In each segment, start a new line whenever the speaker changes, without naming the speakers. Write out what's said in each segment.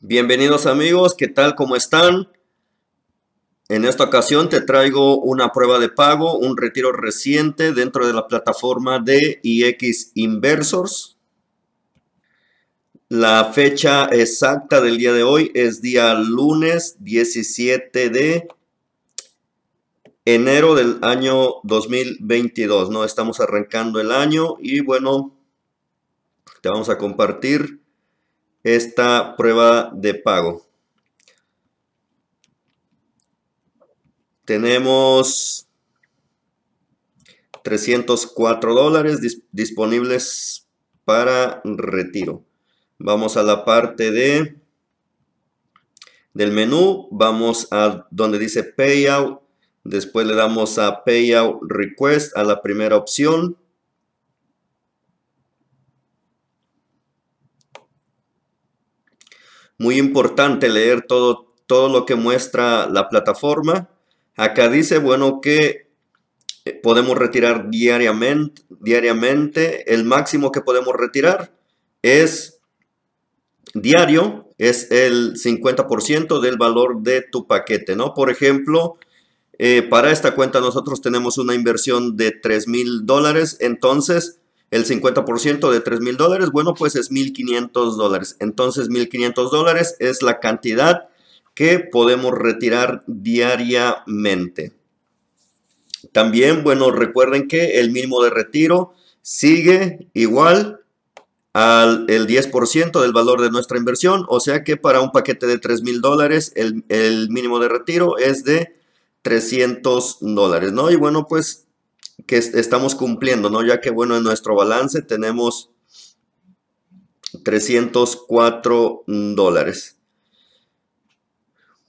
Bienvenidos amigos, ¿qué tal? ¿Cómo están? En esta ocasión te traigo una prueba de pago, un retiro reciente dentro de la plataforma de IX Inversors. La fecha exacta del día de hoy es día lunes 17 de enero del año 2022, ¿no? Estamos arrancando el año y bueno, te vamos a compartir esta prueba de pago. Tenemos 304 dólares disponibles para retiro. Vamos a la parte de del menú, vamos a donde dice payout, después le damos a payout request a la primera opción. Muy importante leer todo, todo lo que muestra la plataforma. Acá dice, bueno, que eh, podemos retirar diariamente, diariamente. El máximo que podemos retirar es diario, es el 50% del valor de tu paquete, ¿no? Por ejemplo, eh, para esta cuenta nosotros tenemos una inversión de $3,000. mil dólares, entonces el 50% de $3,000, mil dólares, bueno, pues es 1.500 dólares. Entonces, 1.500 dólares es la cantidad que podemos retirar diariamente. También, bueno, recuerden que el mínimo de retiro sigue igual al el 10% del valor de nuestra inversión. O sea que para un paquete de $3,000, mil dólares, el, mínimo de retiro es de 300 dólares, ¿no? Y bueno, pues que estamos cumpliendo, ¿no? Ya que, bueno, en nuestro balance tenemos 304 dólares.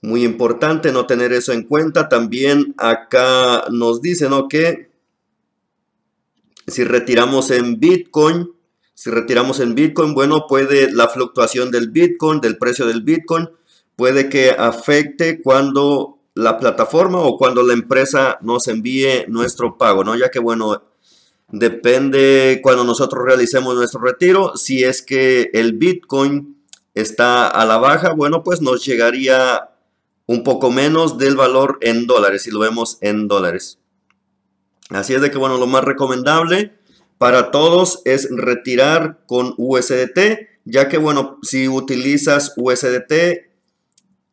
Muy importante no tener eso en cuenta. También acá nos dice ¿no? que si retiramos en Bitcoin, si retiramos en Bitcoin, bueno, puede la fluctuación del Bitcoin, del precio del Bitcoin, puede que afecte cuando la plataforma o cuando la empresa nos envíe nuestro pago, ¿no? Ya que, bueno, depende cuando nosotros realicemos nuestro retiro. Si es que el Bitcoin está a la baja, bueno, pues nos llegaría un poco menos del valor en dólares, si lo vemos en dólares. Así es de que, bueno, lo más recomendable para todos es retirar con USDT, ya que, bueno, si utilizas USDT,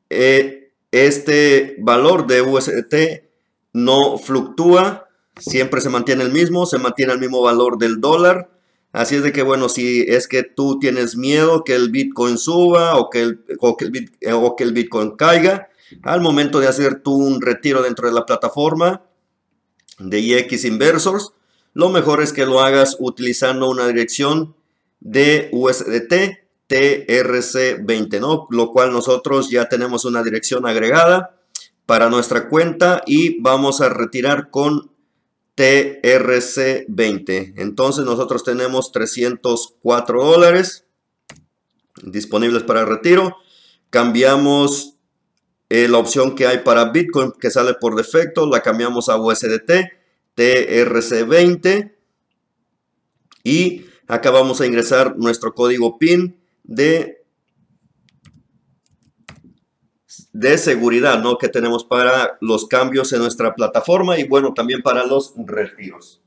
eh, este valor de USDT no fluctúa, siempre se mantiene el mismo, se mantiene el mismo valor del dólar. Así es de que, bueno, si es que tú tienes miedo que el Bitcoin suba o que el, o que el, eh, Bitcoin caiga, al momento de hacer tú un retiro dentro de la plataforma de IX e Inversors, lo mejor es que lo hagas utilizando una dirección de USDT TRC20, ¿no? Lo cual nosotros ya tenemos una dirección agregada para nuestra cuenta y vamos a retirar con TRC20. Entonces nosotros tenemos 304 dólares disponibles para retiro. Cambiamos eh, la opción que hay para Bitcoin que sale por defecto, la cambiamos a USDT, TRC20 y acá vamos a ingresar nuestro código PIN de, seguridad ¿no? que tenemos para los cambios en nuestra plataforma y bueno, también para los retiros.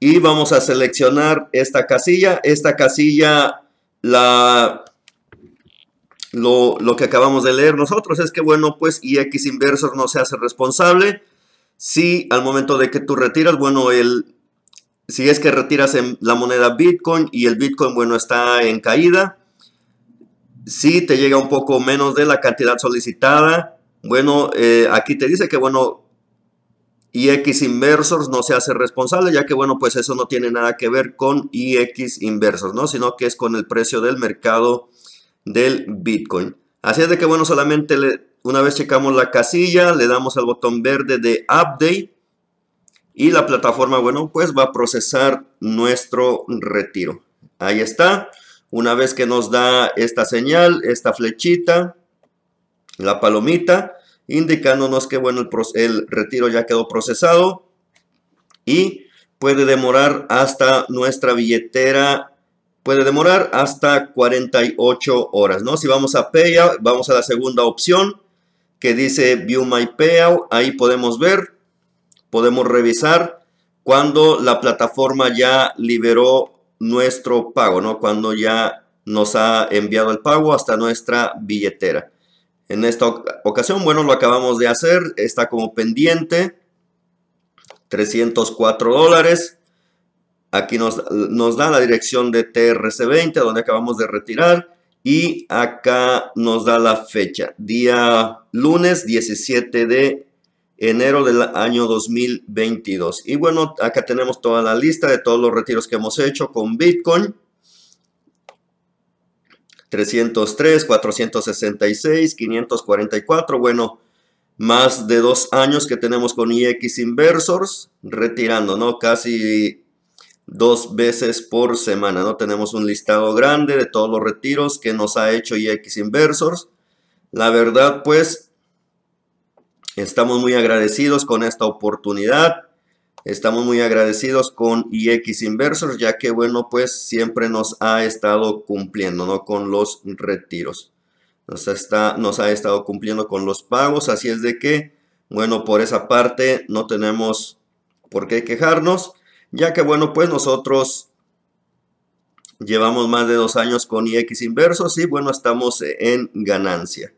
Y vamos a seleccionar esta casilla. Esta casilla, la, lo, lo que acabamos de leer nosotros es que, bueno, pues IX Inversor no se hace responsable si al momento de que tú retiras, bueno, el, si es que retiras la moneda Bitcoin y el Bitcoin, bueno, está en caída, si te llega un poco menos de la cantidad solicitada, bueno, eh, aquí te dice que, bueno, IX Inversors no se hace responsable, ya que, bueno, pues eso no tiene nada que ver con IX Inversors, ¿no? Sino que es con el precio del mercado del Bitcoin. Así es de que, bueno, solamente una vez checamos la casilla, le damos al botón verde de Update y la plataforma, bueno, pues va a procesar nuestro retiro. Ahí está. Una vez que nos da esta señal, esta flechita, la palomita, indicándonos que, bueno, el, retiro ya quedó procesado y puede demorar hasta nuestra billetera puede demorar hasta 48 horas, ¿no? Si vamos a Payout, vamos a la segunda opción que dice View My Payout, ahí podemos ver podemos revisar cuando la plataforma ya liberó nuestro pago, ¿no? Cuando ya nos ha enviado el pago hasta nuestra billetera. En esta ocasión, bueno, lo acabamos de hacer, está como pendiente, 304 dólares. Aquí nos, nos da la dirección de TRC20, donde acabamos de retirar. Y acá nos da la fecha, día lunes 17 de enero del año 2022. Y bueno, acá tenemos toda la lista de todos los retiros que hemos hecho con Bitcoin. 303, 466, 544. Bueno, más de dos años que tenemos con IX e Inversors retirando, ¿no? Casi dos veces por semana, ¿no? Tenemos un listado grande de todos los retiros que nos ha hecho IX e Inversors. La verdad, pues, Estamos muy agradecidos con esta oportunidad. Estamos muy agradecidos con IX Inversors, ya que, bueno, pues siempre nos ha estado cumpliendo, ¿no? Con los retiros. Nos, está, nos ha estado cumpliendo con los pagos, así es de que, bueno, por esa parte no tenemos por qué quejarnos, ya que, bueno, pues nosotros llevamos más de dos años con IX Inversos y, bueno, estamos en ganancia.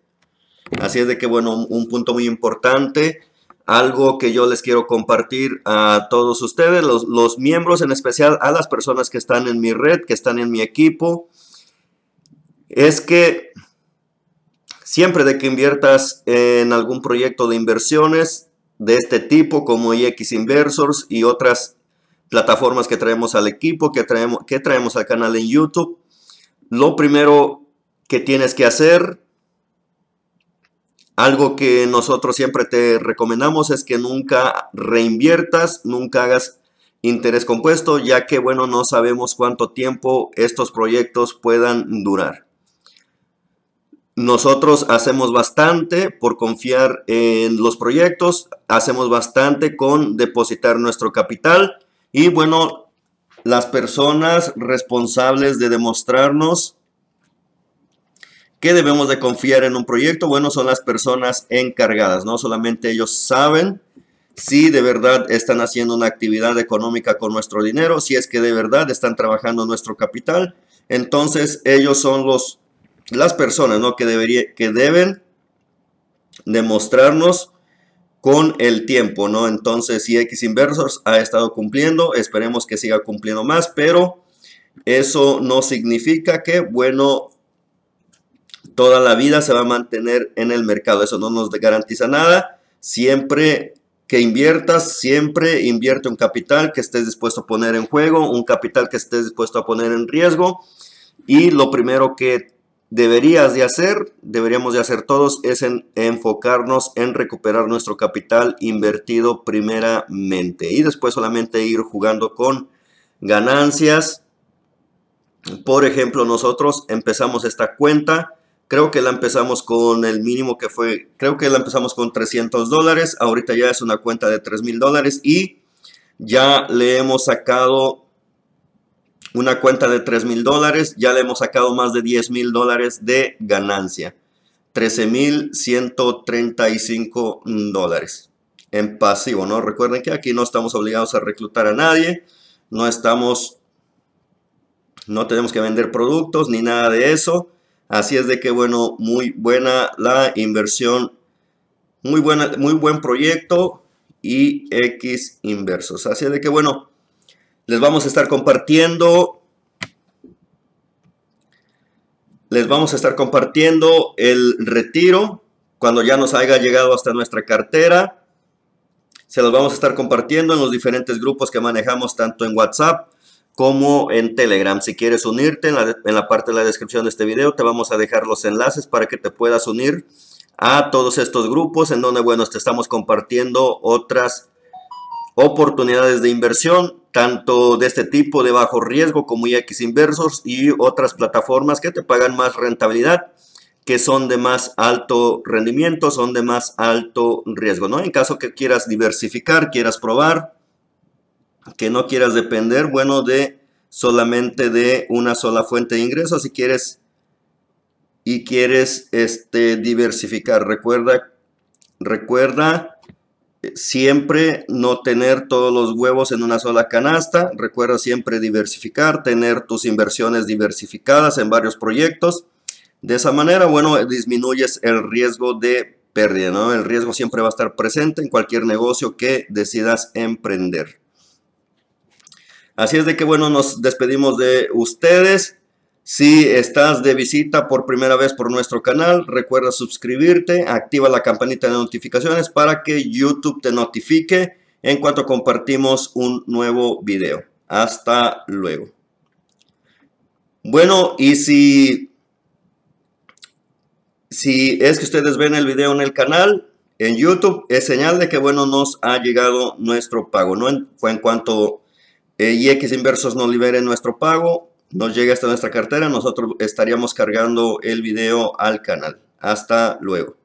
Así es de que, bueno, un punto muy importante, algo que yo les quiero compartir a todos ustedes, los, miembros en especial, a las personas que están en mi red, que están en mi equipo, es que siempre de que inviertas en algún proyecto de inversiones de este tipo como IX Inversors y otras plataformas que traemos al equipo, que traemos, que traemos al canal en YouTube, lo primero que tienes que hacer algo que nosotros siempre te recomendamos es que nunca reinviertas, nunca hagas interés compuesto, ya que bueno, no sabemos cuánto tiempo estos proyectos puedan durar. Nosotros hacemos bastante por confiar en los proyectos, hacemos bastante con depositar nuestro capital y bueno, las personas responsables de demostrarnos ¿Qué debemos de confiar en un proyecto? Bueno, son las personas encargadas, no solamente ellos saben si de verdad están haciendo una actividad económica con nuestro dinero, si es que de verdad están trabajando nuestro capital, entonces ellos son los, las personas ¿no? que, debería, que deben demostrarnos con el tiempo, ¿no? Entonces, si X Inversors ha estado cumpliendo, esperemos que siga cumpliendo más, pero eso no significa que, bueno, toda la vida se va a mantener en el mercado. Eso no nos garantiza nada. Siempre que inviertas, siempre invierte un capital que estés dispuesto a poner en juego, un capital que estés dispuesto a poner en riesgo. Y lo primero que deberías de hacer, deberíamos de hacer todos, es enfocarnos en recuperar nuestro capital invertido primeramente y después solamente ir jugando con ganancias. Por ejemplo, nosotros empezamos esta cuenta Creo que la empezamos con el mínimo que fue, creo que la empezamos con 300 dólares. Ahorita ya es una cuenta de 3 mil dólares y ya le hemos sacado una cuenta de 3 mil dólares. Ya le hemos sacado más de 10 mil dólares de ganancia. mil 13,135 dólares en pasivo, ¿no? Recuerden que aquí no estamos obligados a reclutar a nadie, no estamos, no tenemos que vender productos ni nada de eso. Así es de que, bueno, muy buena la inversión, muy, buena, muy buen proyecto y X inversos. Así es de que, bueno, les vamos a estar compartiendo, les vamos a estar compartiendo el retiro cuando ya nos haya llegado hasta nuestra cartera. Se los vamos a estar compartiendo en los diferentes grupos que manejamos, tanto en WhatsApp como en Telegram. Si quieres unirte, en la, parte de la descripción de este video te vamos a dejar los enlaces para que te puedas unir a todos estos grupos en donde, bueno, te estamos compartiendo otras oportunidades de inversión, tanto de este tipo de bajo riesgo como IX Inversos y otras plataformas que te pagan más rentabilidad, que son de más alto rendimiento, son de más alto riesgo, ¿no? En caso que quieras diversificar, quieras probar, que no quieras depender, bueno, de solamente de una sola fuente de ingresos si quieres y quieres este diversificar. Recuerda recuerda eh, siempre no tener todos los huevos en una sola canasta, recuerda siempre diversificar, tener tus inversiones diversificadas en varios proyectos. De esa manera, bueno, disminuyes el riesgo de pérdida, El riesgo siempre va a estar presente en cualquier negocio que decidas emprender. Así es de que bueno, nos despedimos de ustedes. Si estás de visita por primera vez por nuestro canal, recuerda suscribirte, activa la campanita de notificaciones para que YouTube te notifique en cuanto compartimos un nuevo video. Hasta luego. Bueno, y si, si es que ustedes ven el video en el canal, en YouTube, es señal de que, bueno, nos ha llegado nuestro pago. No en, en cuanto eh, y X inversos nos libere nuestro pago, nos llega hasta nuestra cartera, nosotros estaríamos cargando el video al canal. Hasta luego.